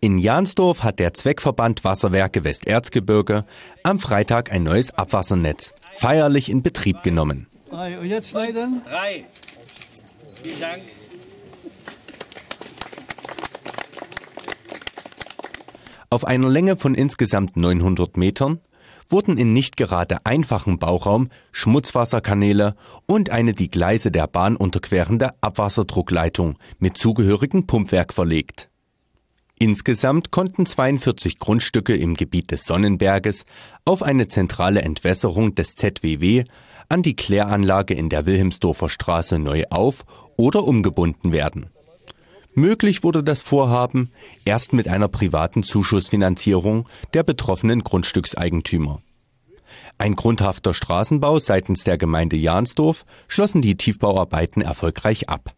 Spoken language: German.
In Jansdorf hat der Zweckverband Wasserwerke Westerzgebirge am Freitag ein neues Abwassernetz feierlich in Betrieb genommen. Drei. Und jetzt drei dann? Drei. Vielen Dank. Auf einer Länge von insgesamt 900 Metern wurden in nicht gerade einfachen Bauraum Schmutzwasserkanäle und eine die Gleise der Bahn unterquerende Abwasserdruckleitung mit zugehörigem Pumpwerk verlegt. Insgesamt konnten 42 Grundstücke im Gebiet des Sonnenberges auf eine zentrale Entwässerung des ZWW an die Kläranlage in der Wilhelmsdorfer Straße neu auf- oder umgebunden werden. Möglich wurde das Vorhaben erst mit einer privaten Zuschussfinanzierung der betroffenen Grundstückseigentümer. Ein grundhafter Straßenbau seitens der Gemeinde Jahnsdorf schlossen die Tiefbauarbeiten erfolgreich ab